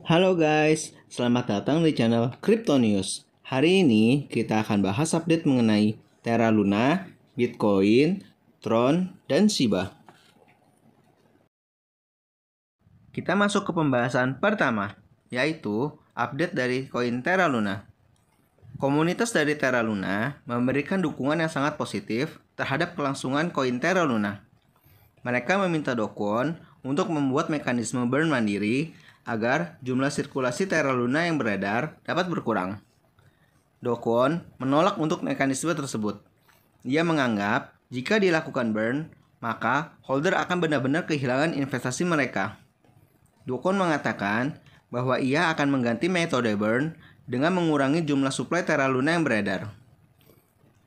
Halo guys, selamat datang di channel Crypto News. Hari ini kita akan bahas update mengenai Terra Luna, Bitcoin, Tron, dan Shiba. Kita masuk ke pembahasan pertama, yaitu update dari koin Terra Luna. Komunitas dari Terra Luna memberikan dukungan yang sangat positif terhadap kelangsungan koin Terra Luna. Mereka meminta Dokon untuk membuat mekanisme burn mandiri agar jumlah sirkulasi Terra Luna yang beredar dapat berkurang. Dokwon menolak untuk mekanisme tersebut. Ia menganggap jika dilakukan burn, maka holder akan benar-benar kehilangan investasi mereka. Dokwon mengatakan bahwa ia akan mengganti metode burn dengan mengurangi jumlah suplai Terra Luna yang beredar.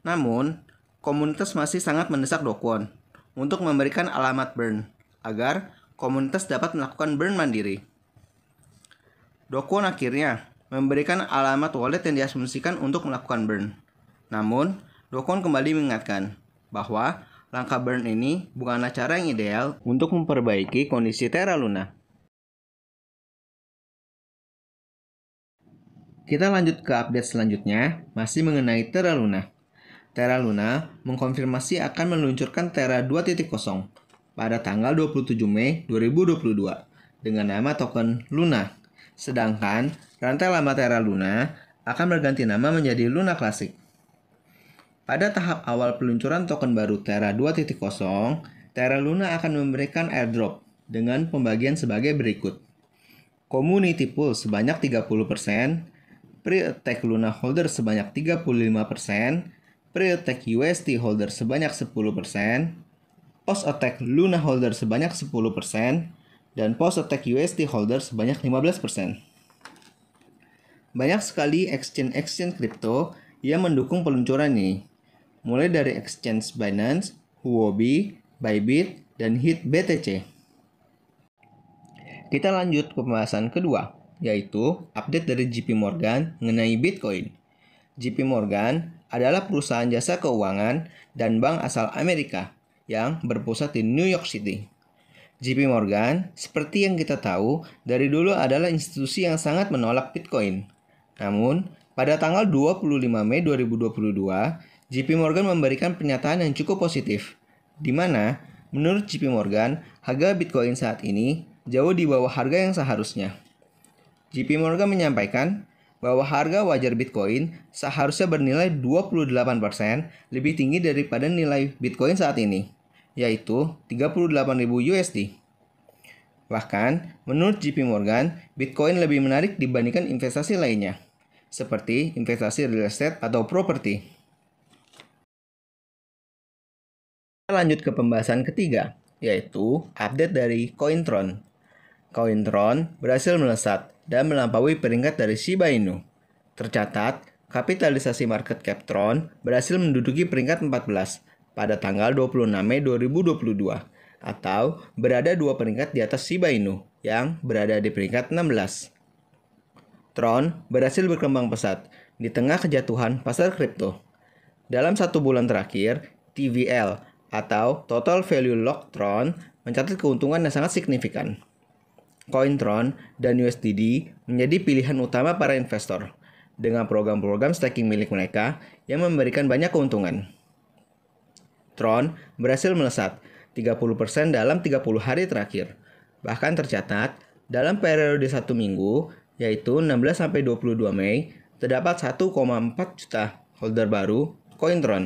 Namun, komunitas masih sangat mendesak Dokwon untuk memberikan alamat burn agar komunitas dapat melakukan burn mandiri. Dokun akhirnya memberikan alamat wallet yang diasumsikan untuk melakukan burn. Namun, Dokun kembali mengingatkan bahwa langkah burn ini bukanlah cara yang ideal untuk memperbaiki kondisi Terra Luna. Kita lanjut ke update selanjutnya, masih mengenai Terra Luna. Terra Luna mengkonfirmasi akan meluncurkan Terra 2.0 pada tanggal 27 Mei 2022 dengan nama token Luna. Sedangkan rantai lama Terra Luna akan berganti nama menjadi Luna Classic. Pada tahap awal peluncuran token baru Terra 2.0, Terra Luna akan memberikan airdrop dengan pembagian sebagai berikut. Community pool sebanyak 30%, pre-attack Luna holder sebanyak 35%, pre-attack UST holder sebanyak 10%, post-attack Luna holder sebanyak 10%, dan post attack USD holder sebanyak 15%. Banyak sekali exchange-exchange kripto yang mendukung peluncuran ini, mulai dari exchange Binance, Huobi, Bybit, dan HIT BTC. Kita lanjut ke pembahasan kedua, yaitu update dari JP Morgan mengenai Bitcoin. JP Morgan adalah perusahaan jasa keuangan dan bank asal Amerika yang berpusat di New York City. JP Morgan, seperti yang kita tahu, dari dulu adalah institusi yang sangat menolak Bitcoin. Namun, pada tanggal 25 Mei 2022, JP Morgan memberikan pernyataan yang cukup positif, di mana menurut JP Morgan, harga Bitcoin saat ini jauh di bawah harga yang seharusnya. JP Morgan menyampaikan bahwa harga wajar Bitcoin seharusnya bernilai 28% lebih tinggi daripada nilai Bitcoin saat ini yaitu 38.000 USD. Bahkan, menurut JP Morgan, Bitcoin lebih menarik dibandingkan investasi lainnya, seperti investasi real estate atau properti. Kita lanjut ke pembahasan ketiga, yaitu update dari Cointron. Cointron berhasil melesat dan melampaui peringkat dari Shiba Inu. Tercatat, kapitalisasi market cap Tron berhasil menduduki peringkat 14 pada tanggal 26 Mei 2022 atau berada dua peringkat di atas Shiba Inu yang berada di peringkat 16. Tron berhasil berkembang pesat di tengah kejatuhan pasar kripto. Dalam satu bulan terakhir, TVL atau Total Value Lock Tron mencatat keuntungan yang sangat signifikan. Cointron dan USDD menjadi pilihan utama para investor dengan program-program staking milik mereka yang memberikan banyak keuntungan. Tron berhasil melesat 30% dalam 30 hari terakhir. Bahkan tercatat, dalam periode satu minggu, yaitu 16-22 Mei, terdapat 1,4 juta holder baru koin tron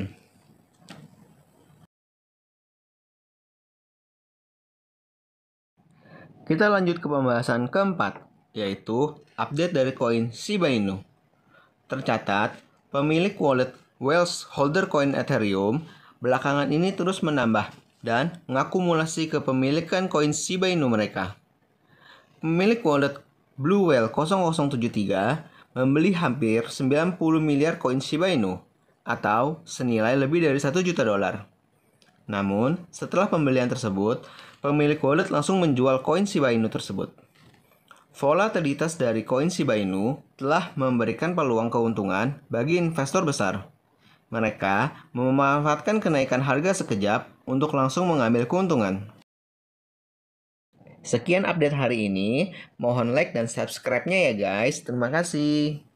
Kita lanjut ke pembahasan keempat, yaitu update dari koin Shiba Inu. Tercatat, pemilik wallet Wells Holder Coin Ethereum Belakangan ini terus menambah dan mengakumulasi kepemilikan koin Shiba Inu mereka. Pemilik wallet Blue Whale 0073 membeli hampir 90 miliar koin Shiba Inu atau senilai lebih dari 1 juta dolar. Namun, setelah pembelian tersebut, pemilik wallet langsung menjual koin Shiba Inu tersebut. Volatilitas dari koin Shiba Inu telah memberikan peluang keuntungan bagi investor besar. Mereka memanfaatkan kenaikan harga sekejap untuk langsung mengambil keuntungan. Sekian update hari ini. Mohon like dan subscribe-nya ya guys. Terima kasih.